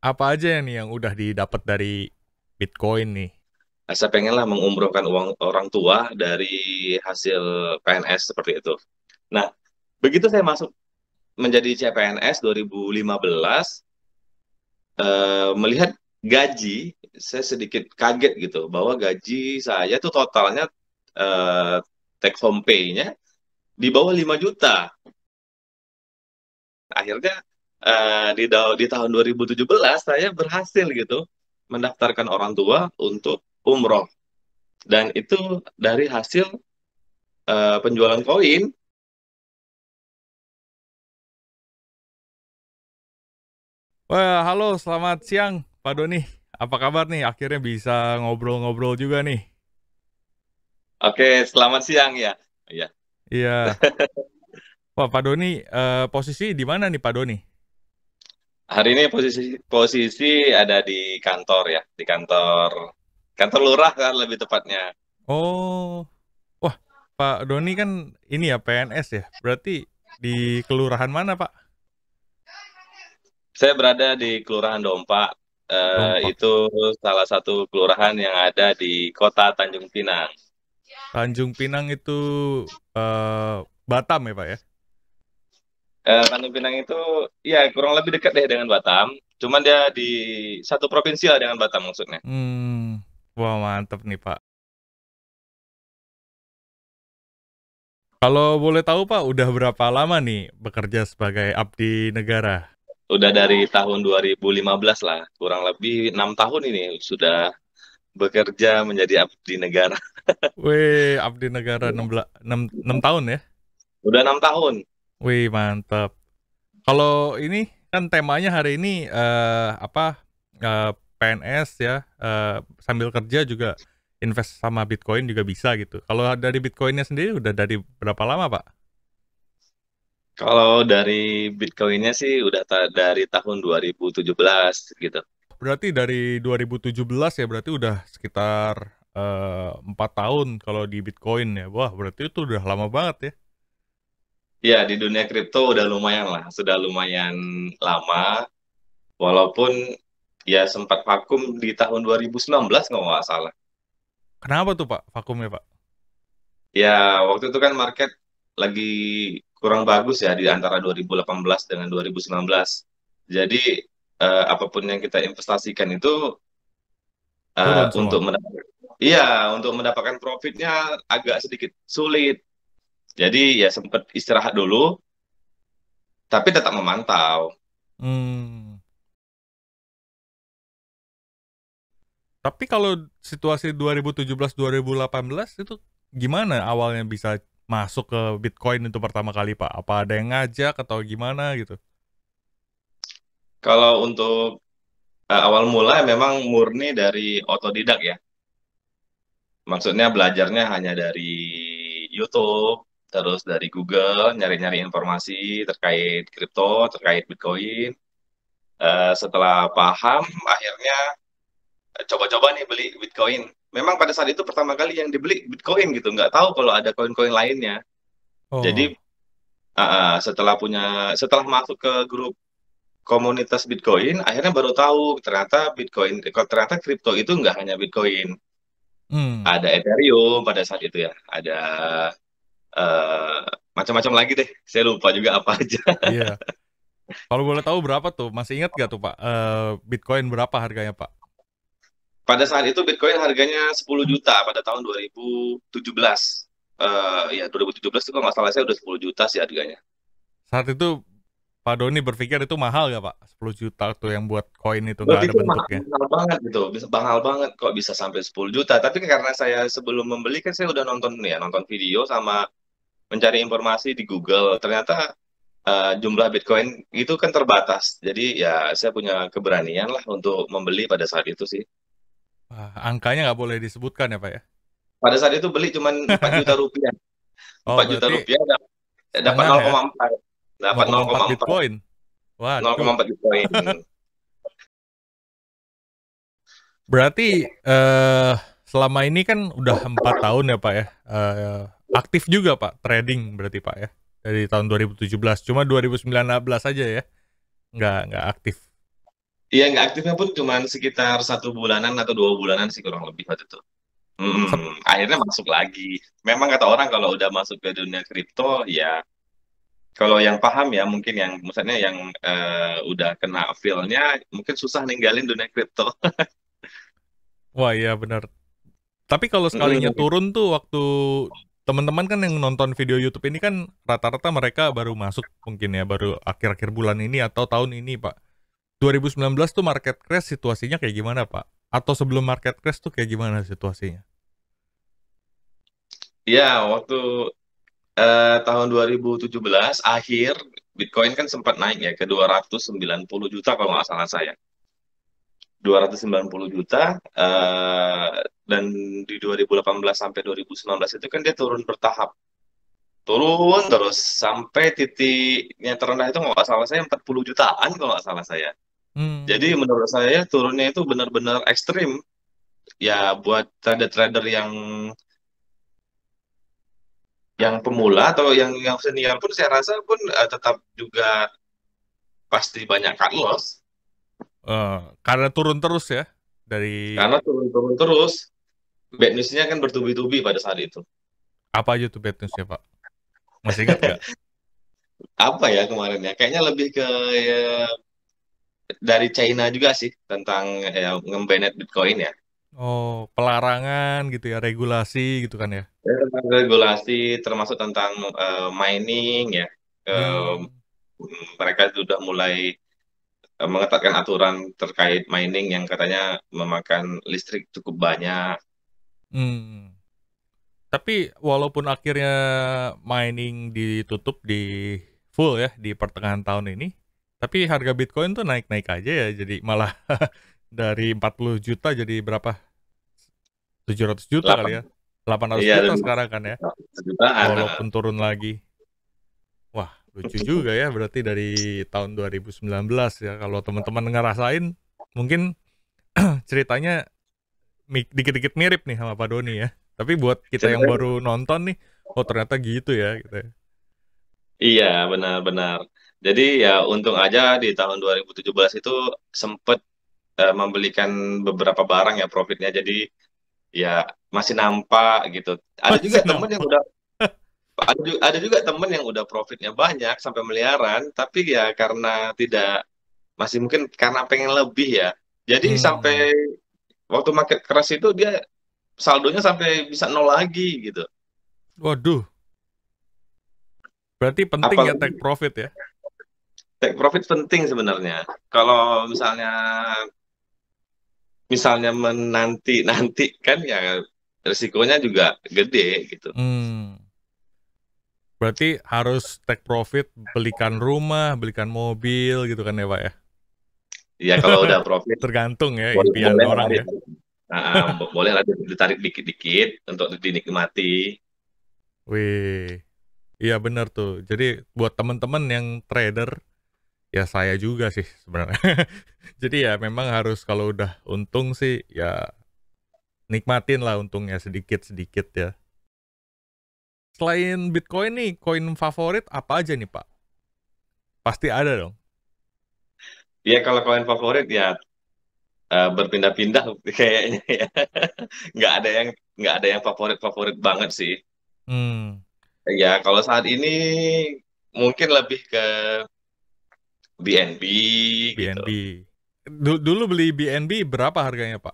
apa aja yang nih yang udah didapat dari Bitcoin nih? Nah, saya pengenlah mengumrohkan uang orang tua dari hasil PNS seperti itu. Nah, begitu saya masuk menjadi CPNS 2015, eh, melihat gaji, saya sedikit kaget gitu bahwa gaji saya tuh totalnya eh, take home pay-nya di bawah 5 juta. Akhirnya uh, di, di tahun 2017 saya berhasil gitu mendaftarkan orang tua untuk umroh dan itu dari hasil uh, penjualan koin Wah, halo, selamat siang Pak Doni. Apa kabar nih? Akhirnya bisa ngobrol-ngobrol juga nih. Oke, selamat siang ya. Iya. Iya. Wah, Pak Doni, uh, posisi di mana nih Pak Doni? hari ini posisi posisi ada di kantor ya, di kantor kantor lurah kan lebih tepatnya. Oh, wah Pak Doni kan ini ya PNS ya, berarti di kelurahan mana Pak? Saya berada di kelurahan Dompak. Uh, itu salah satu kelurahan yang ada di kota Tanjung Pinang. Tanjung Pinang itu uh, Batam ya Pak ya? uh, eh, Tanjung Pinang itu ya kurang lebih dekat deh dengan Batam. Cuman dia di satu provinsi lah dengan Batam maksudnya. Hmm. Wah, mantep nih, Pak. Kalau boleh tahu Pak, udah berapa lama nih bekerja sebagai abdi negara? Udah dari tahun 2015 lah, kurang lebih enam tahun ini sudah bekerja menjadi abdi negara. Weh, abdi negara 6, 6, 6 tahun ya? Udah enam tahun. Wih, mantap. Kalau ini kan temanya hari ini uh, apa uh, eh, PNS ya, uh, sambil kerja juga invest sama Bitcoin juga bisa gitu. Kalau dari Bitcoinnya sendiri udah dari berapa lama, Pak? Kalau dari Bitcoinnya sih udah ta dari tahun 2017 gitu. Berarti dari 2017 ya, berarti udah sekitar empat uh, tahun kalau di Bitcoin ya. Wah, berarti itu udah lama banget ya. Ya, di dunia kripto udah lumayan lah, sudah lumayan lama. Walaupun ya sempat vakum di tahun 2019 kalau nggak salah. Kenapa tuh Pak vakumnya Pak? Ya, waktu itu kan market lagi kurang bagus ya di antara 2018 dengan 2019. Jadi eh, apapun yang kita investasikan itu eh, untuk mendapatkan Iya, untuk mendapatkan profitnya agak sedikit sulit jadi ya sempat istirahat dulu, tapi tetap memantau. Hmm. Tapi kalau situasi 2017-2018 itu gimana awalnya bisa masuk ke Bitcoin itu pertama kali Pak? Apa ada yang ngajak atau gimana gitu? Kalau untuk uh, awal mula memang murni dari otodidak ya. Maksudnya belajarnya hanya dari YouTube, terus dari Google nyari-nyari informasi terkait kripto, terkait Bitcoin. Uh, setelah paham, akhirnya eh, coba-coba nih beli Bitcoin. Memang pada saat itu pertama kali yang dibeli Bitcoin gitu, nggak tahu kalau ada koin-koin lainnya. Oh. Jadi uh, setelah punya, setelah masuk ke grup komunitas Bitcoin, akhirnya baru tahu ternyata Bitcoin, ternyata kripto itu nggak hanya Bitcoin. Hmm. Ada Ethereum pada saat itu ya, ada Eh, macam-macam lagi deh. Saya lupa juga apa aja. Iya. Kalau boleh tahu berapa tuh? Masih ingat gak tuh Pak? Uh, Bitcoin berapa harganya Pak? Pada saat itu Bitcoin harganya 10 juta pada tahun 2017. Uh, ya 2017 itu kalau nggak salah saya udah 10 juta sih harganya. Saat itu Pak Doni berpikir itu mahal gak Pak? 10 juta tuh yang buat koin itu nggak ada bentuknya. Mahal, mahal banget gitu, bisa mahal banget kok bisa sampai 10 juta. Tapi karena saya sebelum membeli kan saya udah nonton ya, nonton video sama mencari informasi di Google ternyata uh, jumlah Bitcoin itu kan terbatas jadi ya saya punya keberanian lah untuk membeli pada saat itu sih Wah, angkanya nggak boleh disebutkan ya pak ya pada saat itu beli cuma empat juta rupiah oh, 4 juta rupiah dapat 0,4 ya? dapat 0,4 Bitcoin Wah, 0,4 Bitcoin berarti uh selama ini kan udah empat tahun ya pak ya uh, aktif juga Pak trading berarti Pak ya dari tahun 2017 cuma 2019 aja ya nggak nggak aktif iya nggak aktifnya pun cuma sekitar satu bulanan atau dua bulanan sih kurang lebih waktu itu hmm, akhirnya masuk lagi memang kata orang kalau udah masuk ke dunia kripto ya kalau yang paham ya mungkin yang misalnya yang uh, udah kena feelnya mungkin susah ninggalin dunia kripto wah iya benar tapi kalau sekalinya hmm. turun tuh waktu teman-teman kan yang nonton video YouTube ini kan rata-rata mereka baru masuk mungkin ya baru akhir-akhir bulan ini atau tahun ini Pak. 2019 tuh market crash situasinya kayak gimana Pak? Atau sebelum market crash tuh kayak gimana situasinya? Ya waktu uh, tahun 2017 akhir Bitcoin kan sempat naik ya ke 290 juta kalau nggak salah saya. 290 juta uh, dan di 2018 sampai 2019 itu kan dia turun bertahap turun terus sampai titiknya terendah itu nggak salah saya 40 jutaan kalau nggak salah saya hmm. jadi menurut saya turunnya itu benar-benar ekstrim ya buat trader-trader yang yang pemula atau yang yang senior pun saya rasa pun uh, tetap juga pasti banyak cut loss. Uh, karena turun terus ya dari karena turun turun terus bad newsnya kan bertubi-tubi pada saat itu. Apa aja tuh bad newsnya Pak? Masih ingat nggak? apa ya kemarin ya? Kayaknya lebih ke ya, dari China juga sih tentang ya, ngembenet Bitcoin ya. Oh, pelarangan gitu ya, regulasi gitu kan ya? ya regulasi termasuk tentang uh, mining ya. Hmm. Uh, mereka sudah mulai eh, mengetatkan aturan terkait mining yang katanya memakan listrik cukup banyak Hmm. Tapi walaupun akhirnya mining ditutup di full ya di pertengahan tahun ini, tapi harga Bitcoin tuh naik-naik aja ya. Jadi malah dari 40 juta jadi berapa? 700 juta 8. kali ya. 800 iya, juta sekarang kan ya. Walaupun turun lagi. Wah, lucu juga ya berarti dari tahun 2019 ya kalau teman-teman ngerasain mungkin ceritanya dikit-dikit mirip nih sama Pak Doni ya. Tapi buat kita iya. yang baru nonton nih, oh ternyata gitu ya gitu. Ya. Iya, benar-benar. Jadi ya untung aja di tahun 2017 itu sempat uh, eh, membelikan beberapa barang ya profitnya. Jadi ya masih nampak gitu. Ada juga teman yang udah ada, juga temen yang udah profitnya banyak sampai miliaran, tapi ya karena tidak masih mungkin karena pengen lebih ya. Jadi hmm. sampai waktu market crash itu dia saldonya sampai bisa nol lagi gitu. Waduh. Berarti penting Apalagi, ya take profit ya. Take profit penting sebenarnya. Kalau misalnya misalnya menanti nanti kan ya risikonya juga gede gitu. Hmm. Berarti harus take profit belikan rumah, belikan mobil gitu kan ya Pak ya? Iya kalau udah profit. Tergantung ya boleh, impian boleh orang ya. Nah, boleh lah ditarik dikit-dikit untuk dinikmati. Wih, iya benar tuh. Jadi buat teman-teman yang trader, ya saya juga sih sebenarnya. Jadi ya memang harus kalau udah untung sih ya nikmatin lah untungnya sedikit-sedikit ya. Selain Bitcoin nih, koin favorit apa aja nih Pak? Pasti ada dong. Iya kalau kalian favorit ya uh, berpindah-pindah kayaknya ya nggak ada yang nggak ada yang favorit favorit banget sih hmm. ya kalau saat ini mungkin lebih ke BNB BNB gitu. dulu beli BNB berapa harganya pak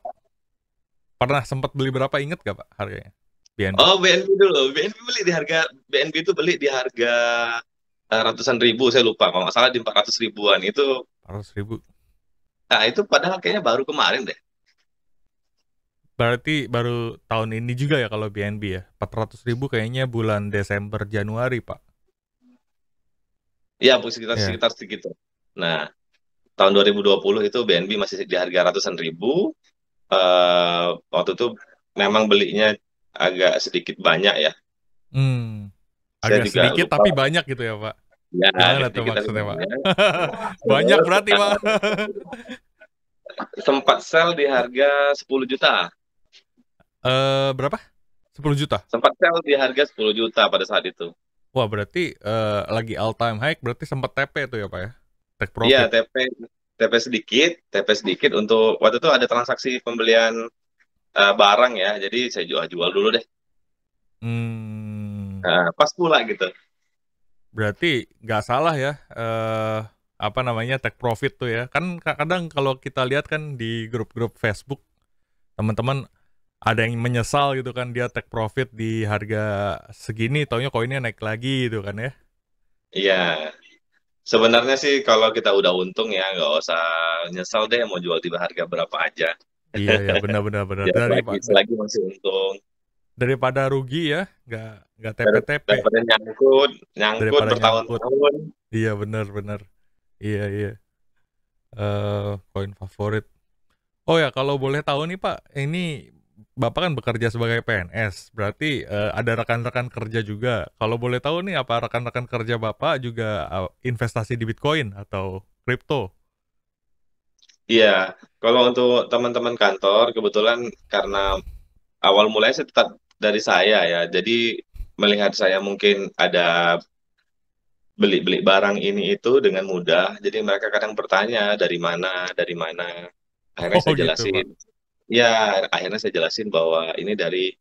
pernah sempat beli berapa inget gak pak harganya BNB oh BNB dulu BNB beli di harga BNB itu beli di harga eh, ratusan ribu saya lupa kalau nggak salah di empat ratus ribuan itu ratus ribu. Nah itu padahal kayaknya baru kemarin deh. Berarti baru tahun ini juga ya kalau BNB ya? 400 ribu kayaknya bulan Desember, Januari Pak. Iya, sekitar, ya. sekitar segitu. Nah, tahun 2020 itu BNB masih di harga ratusan ribu. Uh, waktu itu memang belinya agak sedikit banyak ya. Hmm. Agak sedikit lupa. tapi banyak gitu ya Pak. Ya, itu tuh maksudnya, Pak? Banyak berarti, Pak. Sempat sel di harga 10 juta. Eh, uh, berapa? 10 juta. Sempat sel di harga 10 juta pada saat itu. Wah, berarti uh, lagi all time high, berarti sempat TP itu ya, Pak ya? Take profit. Iya, TP TP sedikit, TP sedikit untuk waktu itu ada transaksi pembelian uh, barang ya. Jadi saya jual-jual dulu deh. Hmm. Nah, pas pula gitu. Berarti nggak salah ya eh apa namanya take profit tuh ya. Kan kadang kalau kita lihat kan di grup-grup Facebook teman-teman ada yang menyesal gitu kan dia take profit di harga segini taunya koinnya naik lagi gitu kan ya. Iya. Sebenarnya sih kalau kita udah untung ya nggak usah nyesal deh mau jual tiba harga berapa aja. Iya, iya benar benar benar. Dari lagi, lagi masih untung daripada rugi ya nggak nggak TP-TP daripada nyangkut nyangkut daripada bertahun-tahun iya benar benar iya iya uh, koin favorit oh ya kalau boleh tahu nih pak ini bapak kan bekerja sebagai PNS berarti uh, ada rekan-rekan kerja juga kalau boleh tahu nih apa rekan-rekan kerja bapak juga uh, investasi di Bitcoin atau kripto Iya, kalau untuk teman-teman kantor kebetulan karena awal mulai saya tetap dari saya ya. Jadi melihat saya mungkin ada beli-beli barang ini itu dengan mudah. Jadi mereka kadang bertanya dari mana, dari mana. Akhirnya oh, saya gitu, jelasin. Gitu, ya, akhirnya saya jelasin bahwa ini dari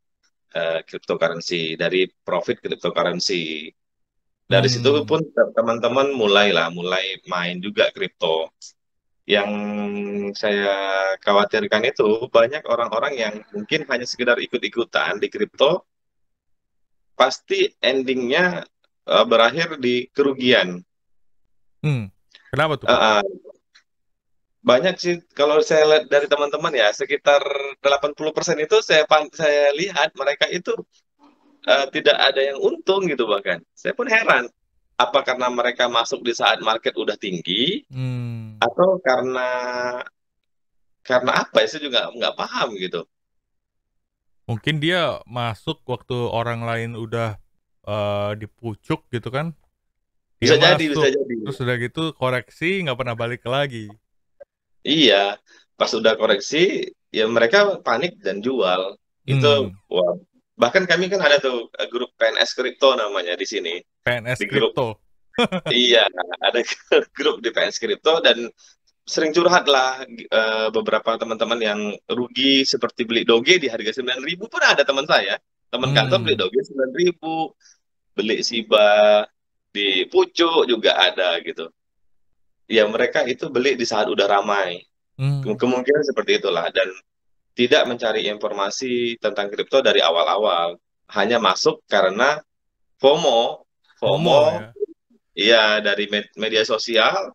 uh, cryptocurrency, dari profit cryptocurrency. Dari situ hmm. pun teman-teman mulailah mulai main juga crypto yang saya khawatirkan itu banyak orang-orang yang mungkin hanya sekedar ikut-ikutan di kripto pasti endingnya uh, berakhir di kerugian. Hmm. Kenapa tuh? Uh, banyak sih kalau saya lihat dari teman-teman ya sekitar 80% itu saya saya lihat mereka itu uh, tidak ada yang untung gitu bahkan. Saya pun heran apa karena mereka masuk di saat market udah tinggi hmm. atau karena karena apa ya saya juga nggak paham gitu mungkin dia masuk waktu orang lain udah uh, dipucuk gitu kan dia bisa masuk, jadi bisa jadi terus udah gitu koreksi nggak pernah balik lagi iya pas udah koreksi ya mereka panik dan jual itu hmm. wah bahkan kami kan ada tuh eh, grup PNS kripto namanya di sini PNS di grup kripto iya ada grup di PNS kripto dan sering curhat lah e, beberapa teman-teman yang rugi seperti beli doge di harga sembilan ribu pun ada teman saya teman hmm. kantor beli doge sembilan ribu beli siba di pucuk juga ada gitu ya mereka itu beli di saat udah ramai hmm. kemungkinan seperti itulah dan tidak mencari informasi tentang kripto dari awal-awal, hanya masuk karena FOMO, FOMO, ya. iya ya, dari media sosial,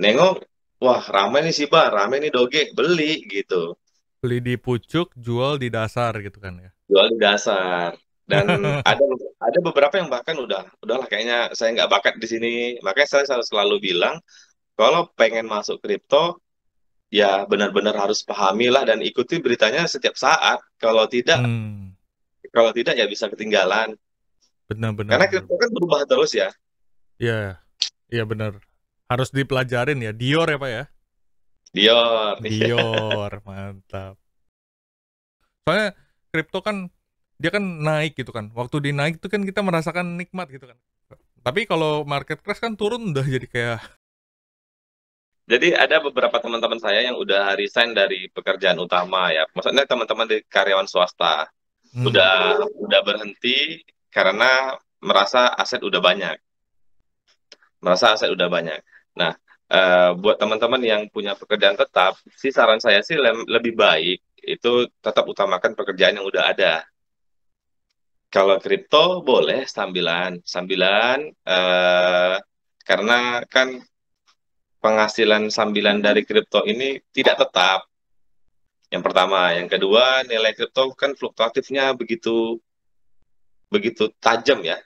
nengok, wah ramai nih sih pak ramai nih Doge, beli gitu. Beli di pucuk, jual di dasar gitu kan ya? Jual di dasar. Dan ada ada beberapa yang bahkan udah, udahlah kayaknya saya nggak bakat di sini, makanya saya selalu selalu bilang kalau pengen masuk kripto ya benar-benar harus pahami lah dan ikuti beritanya setiap saat. Kalau tidak, hmm. kalau tidak ya bisa ketinggalan. Benar-benar. Karena kripto kan berubah terus ya. Iya, iya benar. Harus dipelajarin ya. Dior ya pak ya. Dior. Dior, mantap. Soalnya kripto kan dia kan naik gitu kan. Waktu dinaik itu kan kita merasakan nikmat gitu kan. Tapi kalau market crash kan turun udah jadi kayak jadi ada beberapa teman-teman saya yang udah resign dari pekerjaan utama ya. Maksudnya teman-teman di karyawan swasta hmm. udah udah berhenti karena merasa aset udah banyak. Merasa aset udah banyak. Nah, uh, buat teman-teman yang punya pekerjaan tetap, si saran saya sih le lebih baik itu tetap utamakan pekerjaan yang udah ada. Kalau kripto boleh sambilan, sambilan uh, karena kan penghasilan sambilan hmm. dari kripto ini tidak tetap. Yang pertama, yang kedua nilai kripto kan fluktuatifnya begitu begitu tajam ya.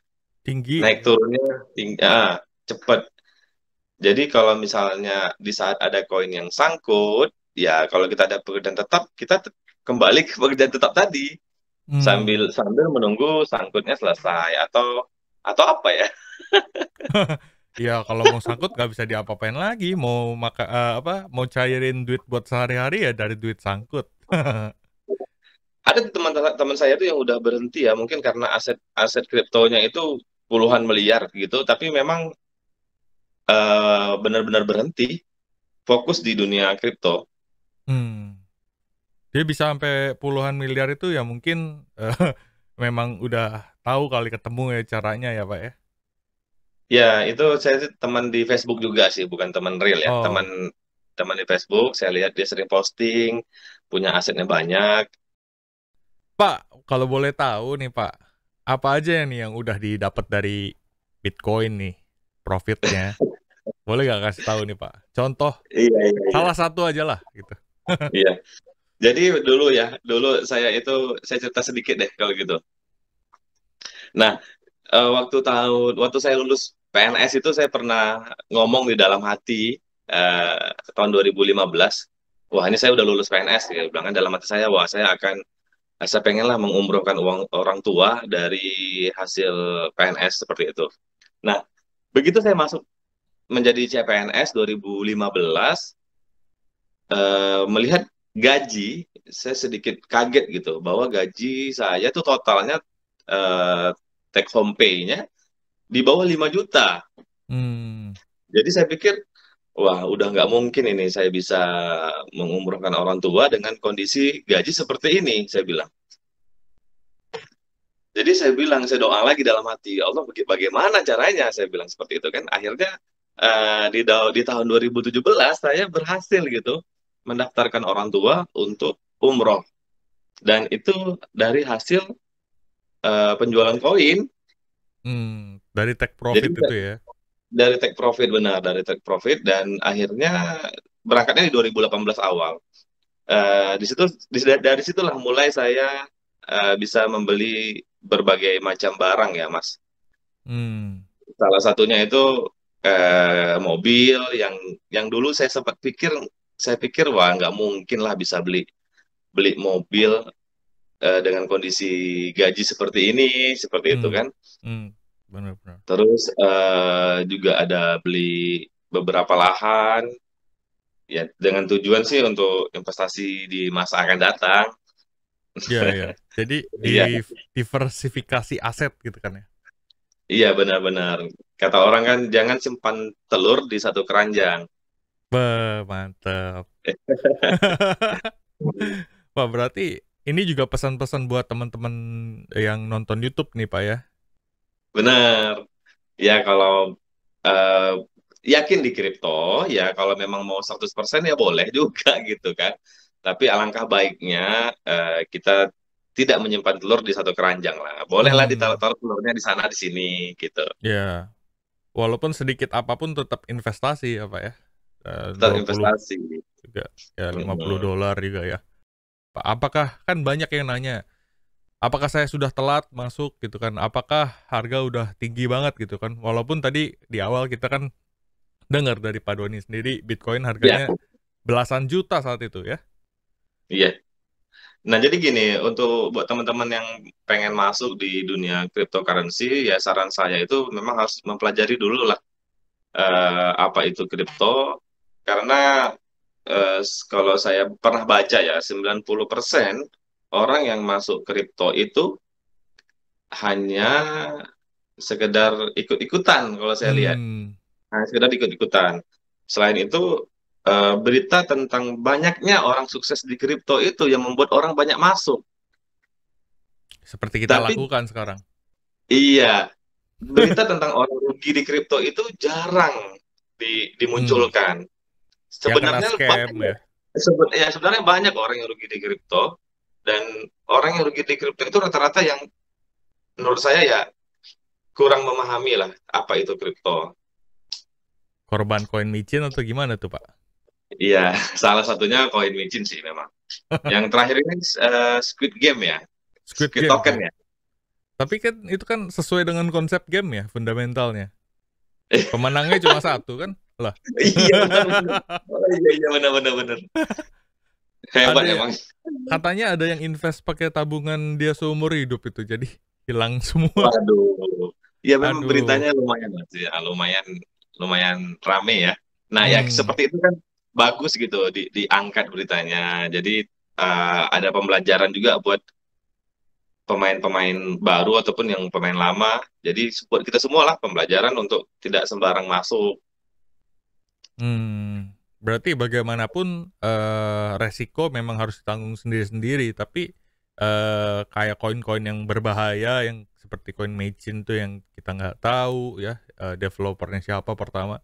Tinggi. Naik turunnya tinggi, ah, ya, cepat. Jadi kalau misalnya di saat ada koin yang sangkut, ya kalau kita ada pekerjaan tetap, kita te kembali ke pekerjaan tetap tadi. Hmm. Sambil sambil menunggu sangkutnya selesai atau atau apa ya? Ya kalau mau sangkut nggak bisa diapa-apain lagi. Mau maka uh, apa? Mau cairin duit buat sehari-hari ya dari duit sangkut. Ada teman-teman saya tuh yang udah berhenti ya, mungkin karena aset aset kriptonya itu puluhan miliar gitu, tapi memang uh, benar-benar berhenti fokus di dunia kripto. Hmm. Dia bisa sampai puluhan miliar itu ya mungkin uh, memang udah tahu kali ketemu ya caranya ya, Pak ya. Ya, itu saya sih teman di Facebook juga sih, bukan teman real ya. Oh. Teman teman di Facebook, saya lihat dia sering posting, punya asetnya banyak. Pak, kalau boleh tahu nih, Pak, apa aja yang nih yang udah didapat dari Bitcoin nih profitnya? boleh nggak kasih tahu nih, Pak? Contoh. Iya, iya, iya. Salah satu aja lah gitu. iya. Jadi dulu ya, dulu saya itu saya cerita sedikit deh kalau gitu. Nah, uh, waktu tahun waktu saya lulus PNS itu saya pernah ngomong di dalam hati uh, tahun 2015 wah ini saya udah lulus PNS ya bilang kan, dalam hati saya wah saya akan saya pengenlah mengumrohkan uang orang tua dari hasil PNS seperti itu. Nah, begitu saya masuk menjadi CPNS 2015 uh, melihat gaji saya sedikit kaget gitu bahwa gaji saya tuh totalnya uh, take home pay-nya di bawah 5 juta. Hmm. Jadi saya pikir wah udah nggak mungkin ini saya bisa mengumrohkan orang tua dengan kondisi gaji seperti ini saya bilang. Jadi saya bilang saya doa lagi dalam hati ya Allah bagaimana caranya saya bilang seperti itu kan akhirnya uh, di, di tahun 2017 saya berhasil gitu mendaftarkan orang tua untuk umroh dan itu dari hasil Eh, penjualan koin. Hmm, dari take profit Jadi, itu ya. Dari take profit benar, dari take profit dan akhirnya berangkatnya di 2018 awal. Uh, di situ dari situlah mulai saya uh, bisa membeli berbagai macam barang ya, Mas. Hmm. Salah satunya itu uh, mobil yang yang dulu saya sempat pikir saya pikir wah nggak mungkin lah bisa beli beli mobil Eh, dengan kondisi gaji seperti ini, seperti hmm. itu kan. Hmm. Benar, benar. Terus uh, juga ada beli beberapa lahan, ya dengan tujuan sih untuk investasi di masa akan datang. Iya, ya. Jadi iya. diversifikasi aset gitu kan ya. Iya, benar-benar. Kata orang kan jangan simpan telur di satu keranjang. Be, mantap. Wah, berarti ini juga pesan-pesan buat teman-teman yang nonton YouTube nih Pak ya. Benar. Ya kalau uh, yakin di kripto, ya kalau memang mau 100% ya boleh juga gitu kan. Tapi alangkah baiknya uh, kita tidak menyimpan telur di satu keranjang lah. Bolehlah hmm. ditaruh-taruh telurnya di sana di sini gitu. Ya. Walaupun sedikit apapun tetap investasi apa ya. Uh, tetap investasi. Juga. Ya 50 dolar juga ya apakah kan banyak yang nanya apakah saya sudah telat masuk gitu kan apakah harga udah tinggi banget gitu kan walaupun tadi di awal kita kan dengar dari Pak Doni sendiri Bitcoin harganya ya. belasan juta saat itu ya iya nah jadi gini untuk buat teman-teman yang pengen masuk di dunia cryptocurrency ya saran saya itu memang harus mempelajari dulu lah uh, apa itu kripto karena eh, kalau saya pernah baca ya 90% orang yang masuk kripto itu hanya sekedar ikut-ikutan kalau saya lihat. Hmm. sekedar ikut-ikutan. Selain itu eh, berita tentang banyaknya orang sukses di kripto itu yang membuat orang banyak masuk. Seperti kita Tapi, lakukan sekarang. Iya, berita tentang orang rugi di kripto itu jarang di, dimunculkan. Hmm. Sebenarnya scam, banyak, ya. Ya. ya sebenarnya banyak orang yang rugi di kripto dan orang yang rugi di kripto itu rata-rata yang menurut saya ya kurang memahami lah apa itu kripto. Korban koin micin atau gimana tuh Pak? Iya, salah satunya koin micin sih memang. yang terakhir ini uh, Squid Game ya. Squid, Squid game, Token ya. ya. Tapi kan itu kan sesuai dengan konsep game ya, fundamentalnya. Pemenangnya cuma satu kan? Lah. iya benar. Oh, iya, iya benar benar benar. Hebat ada, emang. Katanya ada yang invest pakai tabungan dia seumur hidup itu jadi hilang semua. Iya, Aduh. Ya memang beritanya lumayan ya, lumayan lumayan rame ya. Nah, ya, hmm. ya seperti itu kan bagus gitu di, diangkat beritanya. Jadi eh, ada pembelajaran juga buat pemain-pemain baru ataupun yang pemain lama. Jadi support kita semua lah pembelajaran untuk tidak sembarang masuk Hmm, berarti bagaimanapun uh, resiko memang harus ditanggung sendiri-sendiri, tapi uh, kayak koin-koin yang berbahaya yang seperti koin Mecin tuh yang kita nggak tahu ya uh, developernya siapa pertama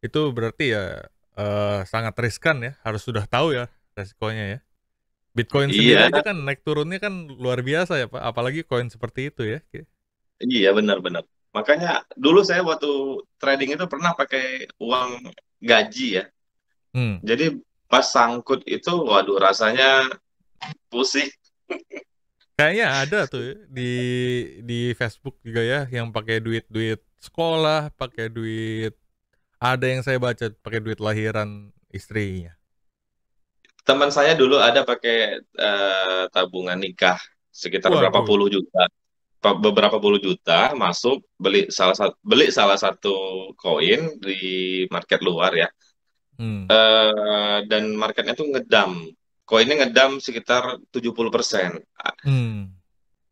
itu berarti ya uh, sangat riskan ya harus sudah tahu ya resikonya ya. Bitcoin iya. sendiri iya. aja kan naik turunnya kan luar biasa ya Pak, apalagi koin seperti itu ya. Iya benar-benar. Makanya dulu saya waktu trading itu pernah pakai uang gaji ya. Hmm. Jadi pas sangkut itu, waduh rasanya pusing. Kayaknya ada tuh di di Facebook juga ya yang pakai duit-duit sekolah, pakai duit ada yang saya baca pakai duit lahiran istrinya. Teman saya dulu ada pakai uh, tabungan nikah sekitar Waduh. berapa puluh juta beberapa puluh juta masuk beli salah satu beli salah satu koin di market luar ya hmm. uh, dan marketnya tuh ngedam koinnya ngedam sekitar 70% puluh hmm.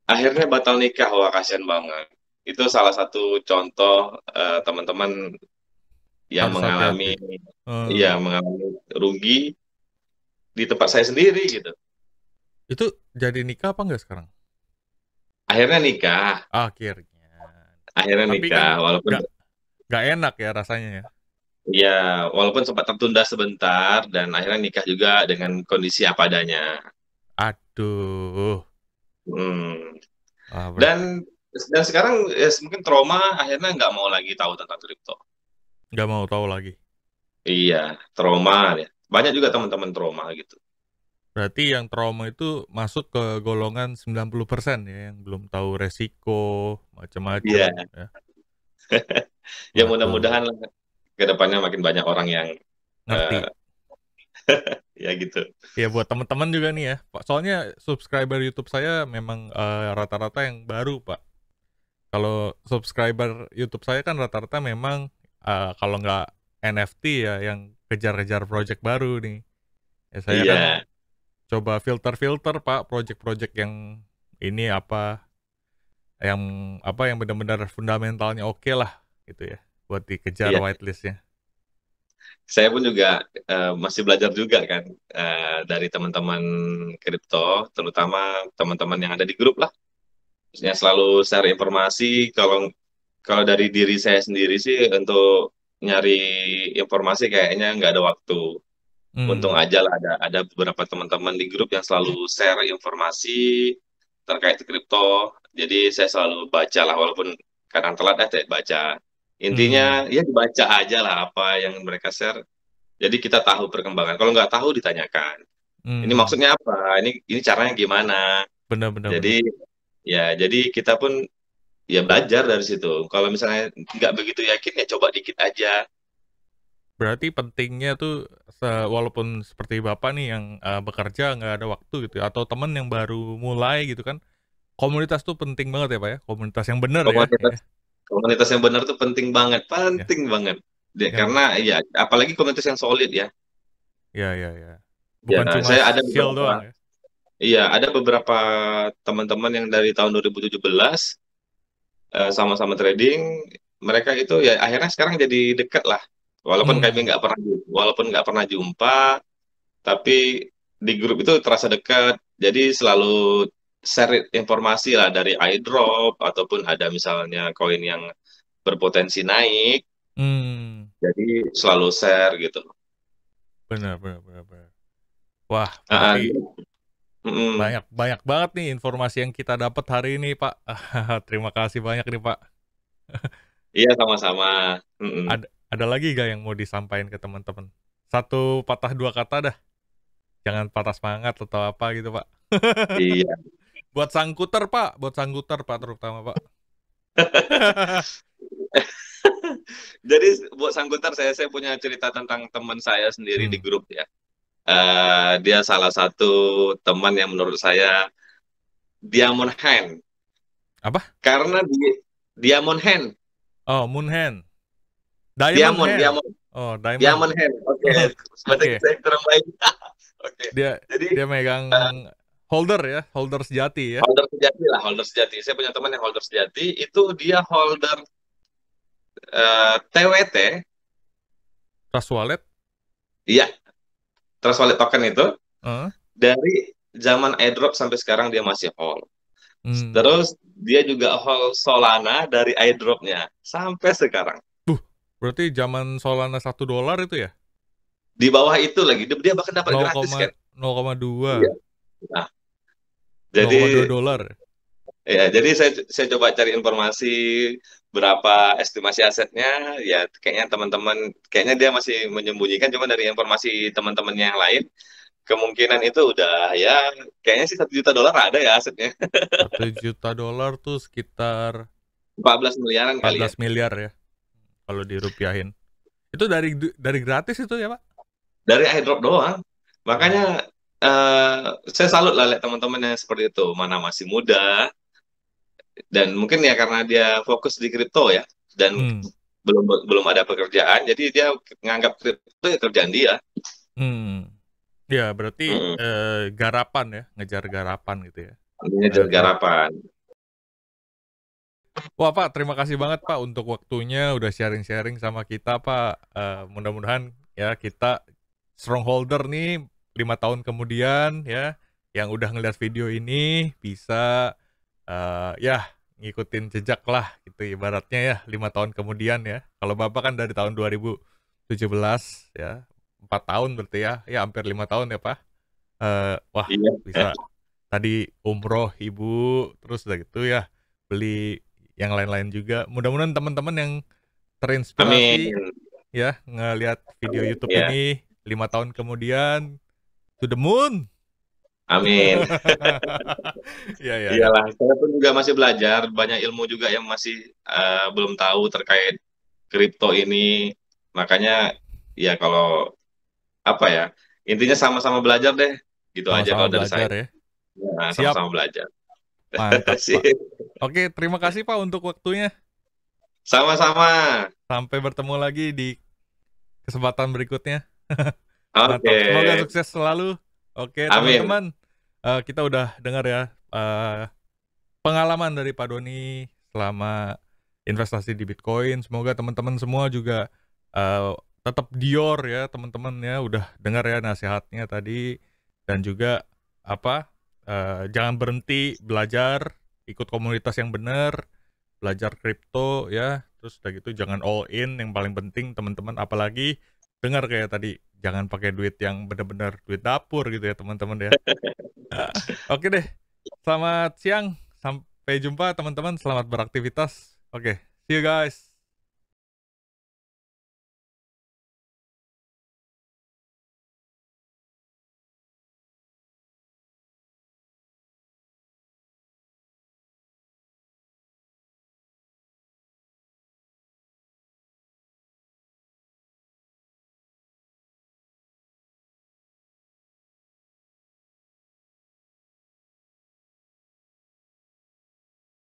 akhirnya batal nikah wah kasian banget itu salah satu contoh teman eh, teman-teman yang Harus mengalami iya, hmm. ya mengalami rugi di tempat saya sendiri gitu itu jadi nikah apa enggak sekarang akhirnya nikah. Akhirnya. Akhirnya Tapi nikah, kan walaupun gak, gak enak ya rasanya ya. Iya, walaupun sempat tertunda sebentar dan akhirnya nikah juga dengan kondisi apa adanya. Aduh. Hmm. Ah, dan dan sekarang ya, mungkin trauma akhirnya nggak mau lagi tahu tentang kripto. Nggak mau tahu lagi. Iya, trauma ya. Banyak juga teman-teman trauma gitu. Berarti yang trauma itu masuk ke golongan 90% ya yang belum tahu resiko macam-macam yeah. ya. ya mudah-mudahan ke depannya makin banyak orang yang ngerti. Uh, ya gitu. Ya buat teman-teman juga nih ya. Pak, soalnya subscriber YouTube saya memang eh, rata-rata uh, yang baru, Pak. Kalau subscriber YouTube saya kan rata-rata memang uh, kalau nggak NFT ya yang kejar-kejar project baru nih. Ya saya yeah. kan iya coba filter-filter Pak project-project yang ini apa yang apa yang benar-benar fundamentalnya oke okay lah gitu ya buat dikejar yeah. whitelistnya. Saya pun juga uh, masih belajar juga kan uh, dari teman-teman kripto, terutama teman-teman yang ada di grup lah. Maksudnya selalu share informasi. Kalau kalau dari diri saya sendiri sih untuk nyari informasi kayaknya nggak ada waktu. Hmm. Untung aja lah ada ada beberapa teman-teman di grup yang selalu share informasi terkait kripto. Jadi saya selalu baca lah walaupun kadang telat eh baca. Intinya hmm. ya dibaca aja lah apa yang mereka share. Jadi kita tahu perkembangan. Kalau nggak tahu ditanyakan. Hmm. Ini maksudnya apa? Ini ini caranya gimana? Benar-benar. Jadi benar. ya jadi kita pun ya belajar dari situ. Kalau misalnya nggak begitu yakin ya coba dikit aja berarti pentingnya tuh se walaupun seperti bapak nih yang uh, bekerja nggak ada waktu gitu ya, atau temen yang baru mulai gitu kan komunitas tuh penting banget ya pak ya komunitas yang benar ya? komunitas, ya komunitas yang benar tuh penting banget ya. penting ya. banget ya, ya. karena ya apalagi komunitas yang solid ya ya ya ya bukan ya, cuma saya ada beberapa, doang ya? iya ada beberapa teman-teman yang dari tahun 2017 eh, sama-sama uh, sama -sama trading mereka itu ya akhirnya sekarang jadi dekat lah Walaupun hmm. kami nggak pernah walaupun nggak pernah jumpa, tapi di grup itu terasa dekat. Jadi selalu share informasi lah dari airdrop ataupun ada misalnya koin yang berpotensi naik. Hmm. Jadi selalu share gitu. Benar, benar, benar, benar. Wah, uh, mm. banyak banyak banget nih informasi yang kita dapat hari ini, Pak. Terima kasih banyak nih, Pak. iya, sama-sama. Mm -mm. Ada ada lagi gak yang mau disampaikan ke teman-teman? Satu patah dua kata dah. Jangan patah semangat atau apa gitu, Pak. Iya. buat sangkuter, Pak. Buat sangkuter, Pak, terutama, Pak. Jadi buat sangkuter saya saya punya cerita tentang teman saya sendiri hmm. di grup ya. Uh, dia salah satu teman yang menurut saya Diamond Hand. Apa? Karena di Diamond Hand. Oh, Moon Hand. Diamond, Diamond, Hair. Diamond. Oh, Diamond. Diamond Hair. Oke. Okay. Bahasa okay. saya kurang baik. Oke. Okay. Dia Jadi, dia megang uh, holder ya, holder sejati ya. Holder sejati lah, holder sejati. Saya punya teman yang holder sejati, itu dia holder uh, eh, TWT. Trust Wallet. Iya. Trust Wallet token itu. Uh. Dari zaman airdrop sampai sekarang dia masih hold. Hmm. Terus dia juga hold Solana dari airdropnya sampai sekarang. Berarti zaman Solana satu dolar itu ya? Di bawah itu lagi. Dia bahkan dapat 0, gratis kan? 0,2. Iya. Nah, jadi 0,2 dolar. Ya, jadi saya saya coba cari informasi berapa estimasi asetnya. Ya, kayaknya teman-teman kayaknya dia masih menyembunyikan cuma dari informasi teman-temannya yang lain kemungkinan itu udah ya kayaknya sih satu juta dolar ada ya asetnya. Satu juta dolar tuh sekitar 14 miliaran 14 kali. 14 ya. miliar ya kalau dirupiahin. Itu dari dari gratis itu ya, Pak? Dari airdrop doang. Makanya uh, saya salut lah lihat teman-teman yang seperti itu, mana masih muda dan mungkin ya karena dia fokus di kripto ya dan hmm. belum belum ada pekerjaan, jadi dia nganggap kripto ya kerjaan dia. Hmm. Ya, berarti hmm. Uh, garapan ya, ngejar garapan gitu ya. Ngejar garapan. Wah Pak, terima kasih banget Pak untuk waktunya udah sharing-sharing sama kita Pak. Uh, mudah-mudahan ya kita strongholder nih lima tahun kemudian ya yang udah ngeliat video ini bisa uh, ya ngikutin jejak lah gitu ibaratnya ya lima tahun kemudian ya. Kalau Bapak kan dari tahun 2017 ya empat tahun berarti ya ya hampir lima tahun ya Pak. Uh, wah iya. bisa tadi umroh ibu terus udah gitu ya beli yang lain-lain juga. Mudah-mudahan teman-teman yang terinspirasi Amin. ya ngelihat video Amin. YouTube yeah. ini lima tahun kemudian to the moon. Amin. ya, ya. Iyalah, saya pun juga masih belajar banyak ilmu juga yang masih uh, belum tahu terkait kripto ini. Makanya ya kalau apa ya intinya sama-sama belajar deh, gitu sama -sama aja kalau dari saya. Ya. Nah, sama-sama belajar. Mantap, Pak. Oke, terima kasih Pak untuk waktunya. Sama-sama. Sampai bertemu lagi di kesempatan berikutnya. Oke. Okay. Semoga sukses selalu. Oke, teman-teman. Uh, kita udah dengar ya uh, pengalaman dari Pak Doni selama investasi di Bitcoin. Semoga teman-teman semua juga uh, tetap Dior ya, teman-teman ya. Udah dengar ya nasihatnya tadi dan juga apa uh, jangan berhenti belajar ikut komunitas yang benar belajar kripto ya terus udah gitu jangan all in yang paling penting teman-teman apalagi dengar kayak tadi jangan pakai duit yang benar-benar duit dapur gitu ya teman-teman ya uh, oke okay deh selamat siang sampai jumpa teman-teman selamat beraktivitas oke okay, see you guys